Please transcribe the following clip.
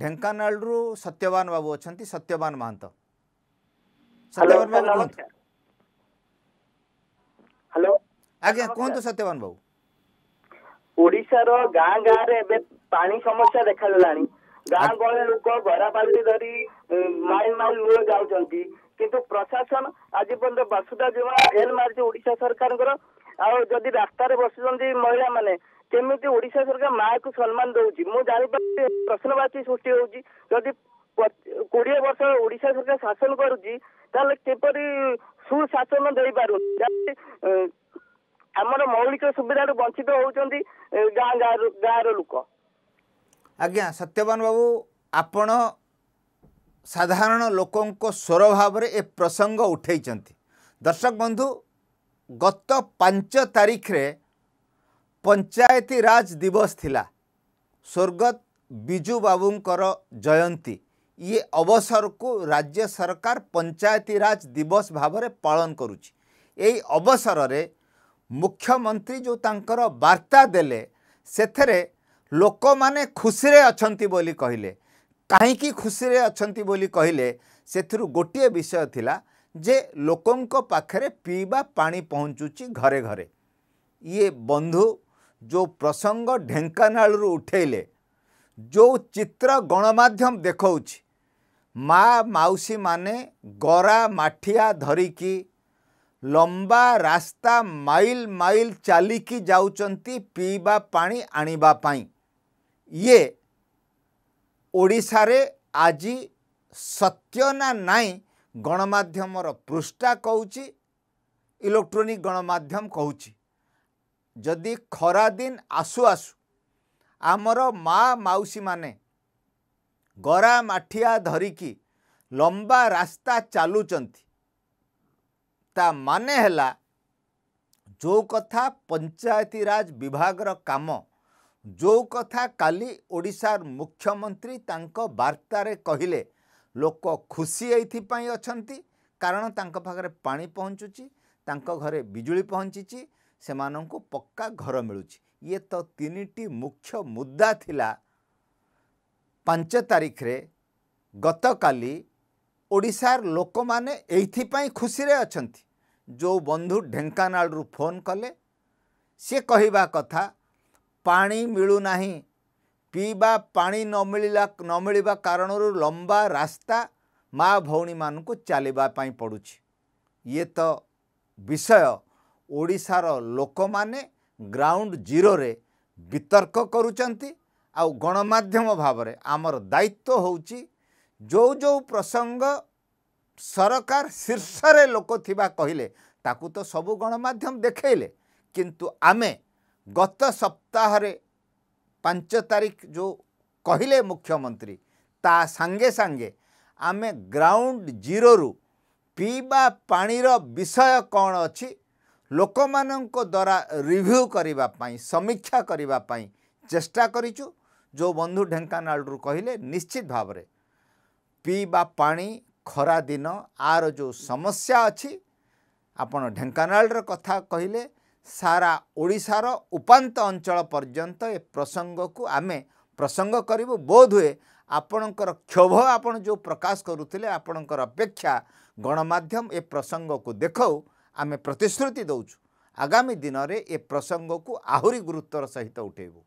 ଢେଙ୍କାନାଳରୁ ସତ୍ୟବାନ ବାବୁ ଅଛନ୍ତି ସତ୍ୟବାନ ମହାନ୍ତ ସତ୍ୟବାନ ବାବୁ କୁହନ୍ତୁ ଆଜ୍ଞା କୁହନ୍ତୁ ସତ୍ୟବାନ ବାବୁ ଓଡ଼ିଶାର ଗାଁ ଗାଁରେ ଏବେ ପାଣି ସମସ୍ୟା ଦେଖାଗଲାଣି ଗାଁ ଗହଳି ଲୋକ ଗରାବାଲ୍ଟି ଧରି ମାଇଲ ମାଇଲ ଲୁହ ଯାଉଛନ୍ତି କିନ୍ତୁ ପ୍ରଶାସନ ଆଜି ପର୍ଯ୍ୟନ୍ତ ବସୁଧା ଯୁବା ଫେଲ ମାରିଛି ଓଡ଼ିଶା ସରକାରଙ୍କର ଆଉ ଯଦି ରାସ୍ତାରେ ବସୁଛନ୍ତି ମହିଳାମାନେ କେମିତି ଓଡିଶା ସରକାର କୁ ସମ୍ମାନ ଦଉଛି ମୁଁ ଜାଣିପାରୁଛି ପ୍ରଶ୍ନବାଚୀ ସୃଷ୍ଟି ହଉଛି ଯଦି କୋଡିଏ ବର୍ଷ ଓଡିଶା ସରକାର ଶାସନ କରୁଛି ତାହେଲେ କିପରି ସୁଶାସନ ଦେଇପାରୁ ଆମର ମୌଳିକ ସୁବିଧାରୁ ବଞ୍ଚିତ ହଉଛନ୍ତି ଗାଁ ଗାଁ ଗାଁର ଲୋକ ଆଜ୍ଞା ସତ୍ୟବାନ ବାବୁ ଆପଣ ସାଧାରଣ ଲୋକଙ୍କ ସ୍ୱର ଭାବରେ ଏ ପ୍ରସଙ୍ଗ ଉଠେଇଛନ୍ତି ଦର୍ଶକ ବନ୍ଧୁ ଗତ ପାଞ୍ଚ ତାରିଖରେ ପଞ୍ଚାୟତିରାଜ ଦିବସ ଥିଲା ସ୍ୱର୍ଗତ ବିଜୁ ବାବୁଙ୍କର ଜୟନ୍ତୀ ଇଏ ଅବସରକୁ ରାଜ୍ୟ ସରକାର ପଞ୍ଚାୟତିରାଜ ଦିବସ ଭାବରେ ପାଳନ କରୁଛି ଏହି ଅବସରରେ ମୁଖ୍ୟମନ୍ତ୍ରୀ ଯେଉଁ ତାଙ୍କର ବାର୍ତ୍ତା ଦେଲେ ସେଥିରେ ଲୋକମାନେ ଖୁସିରେ ଅଛନ୍ତି ବୋଲି କହିଲେ କାହିଁକି ଖୁସିରେ ଅଛନ୍ତି ବୋଲି କହିଲେ ସେଥିରୁ ଗୋଟିଏ ବିଷୟ ଥିଲା ଯେ ଲୋକଙ୍କ ପାଖରେ ପିଇବା ପାଣି ପହଞ୍ଚୁଛି ଘରେ ଘରେ ଇଏ ବନ୍ଧୁ जो प्रसंग ढेकाना उठेले जो चित्र गणमाम देखा माँ मौसी माने गरा माठिया धरिकी लंबा रास्ता माइल माइल चलिकी पीवा पा आई ये ओडारे आज सत्यना नाई गणमामर पृष्ठा कौच इलेक्ट्रोनिक गणमाम कौची ଯଦି ଖରାଦିନ ଆସୁ ଆସୁ ଆମର ମା ମାଉସୀମାନେ ଗରା ମାଠିଆ ଧରିକି ଲମ୍ବା ରାସ୍ତା ଚାଲୁଛନ୍ତି ତା ମାନେ ହେଲା ଯେଉଁ କଥା ପଞ୍ଚାୟତିରାଜ ବିଭାଗର କାମ ଯେଉଁ କଥା କାଲି ଓଡ଼ିଶାର ମୁଖ୍ୟମନ୍ତ୍ରୀ ତାଙ୍କ ବାର୍ତ୍ତାରେ କହିଲେ ଲୋକ ଖୁସି ଏଇଥିପାଇଁ ଅଛନ୍ତି କାରଣ ତାଙ୍କ ପାଖରେ ପାଣି ପହଞ୍ଚୁଛି ତାଙ୍କ ଘରେ ବିଜୁଳି ପହଞ୍ଚିଛି से मानू पक्का घर मिलूँ ये तो तीन टी मुख्य मुद्दा थिला पांच तारीख रे गत कालीशार लोक मैंने खुशी अच्छा जो बंधु ढेकाना फोन कले सी कह कथा पा मिलूना पीवा पा न मिल कारण लंबा रास्ता माँ भाई चलने पड़ी ये तो विषय ଓଡ଼ିଶାର ଲୋକମାନେ ଗ୍ରାଉଣ୍ଡ ଜିରୋରେ ବିତର୍କ କରୁଛନ୍ତି ଆଉ ଗଣମାଧ୍ୟମ ଭାବରେ ଆମର ଦାୟିତ୍ୱ ହେଉଛି ଯେଉଁ ଯେଉଁ ପ୍ରସଙ୍ଗ ସରକାର ଶୀର୍ଷରେ ଲୋକ ଥିବା କହିଲେ ତାକୁ ତ ସବୁ ଗଣମାଧ୍ୟମ ଦେଖାଇଲେ କିନ୍ତୁ ଆମେ ଗତ ସପ୍ତାହରେ ପାଞ୍ଚ ତାରିଖ ଯେଉଁ କହିଲେ ମୁଖ୍ୟମନ୍ତ୍ରୀ ତା ସାଙ୍ଗେ ସାଙ୍ଗେ ଆମେ ଗ୍ରାଉଣ୍ଡ ଜିରୋରୁ ପିଇବା ପାଣିର ବିଷୟ କ'ଣ ଅଛି ଲୋକମାନଙ୍କ ଦ୍ୱାରା ରିଭ୍ୟୁ କରିବା ପାଇଁ ସମୀକ୍ଷା କରିବା ପାଇଁ ଚେଷ୍ଟା କରିଛୁ ଯେଉଁ ବନ୍ଧୁ ଢେଙ୍କାନାଳରୁ କହିଲେ ନିଶ୍ଚିତ ଭାବରେ ପିଇବା ପାଣି ଖରାଦିନ ଆର ଯେଉଁ ସମସ୍ୟା ଅଛି ଆପଣ ଢେଙ୍କାନାଳର କଥା କହିଲେ ସାରା ଓଡ଼ିଶାର ଉପାନ୍ତ ଅଞ୍ଚଳ ପର୍ଯ୍ୟନ୍ତ ଏ ପ୍ରସଙ୍ଗକୁ ଆମେ ପ୍ରସଙ୍ଗ କରିବୁ ବୋଧହୁଏ ଆପଣଙ୍କର କ୍ଷୋଭ ଆପଣ ଯେଉଁ ପ୍ରକାଶ କରୁଥିଲେ ଆପଣଙ୍କର ଅପେକ୍ଷା ଗଣମାଧ୍ୟମ ଏ ପ୍ରସଙ୍ଗକୁ ଦେଖାଉ ଆମେ ପ୍ରତିଶ୍ରୁତି ଦେଉଛୁ ଆଗାମୀ ଦିନରେ ଏ ପ୍ରସଙ୍ଗକୁ ଆହୁରି ଗୁରୁତ୍ୱର ସହିତ ଉଠାଇବୁ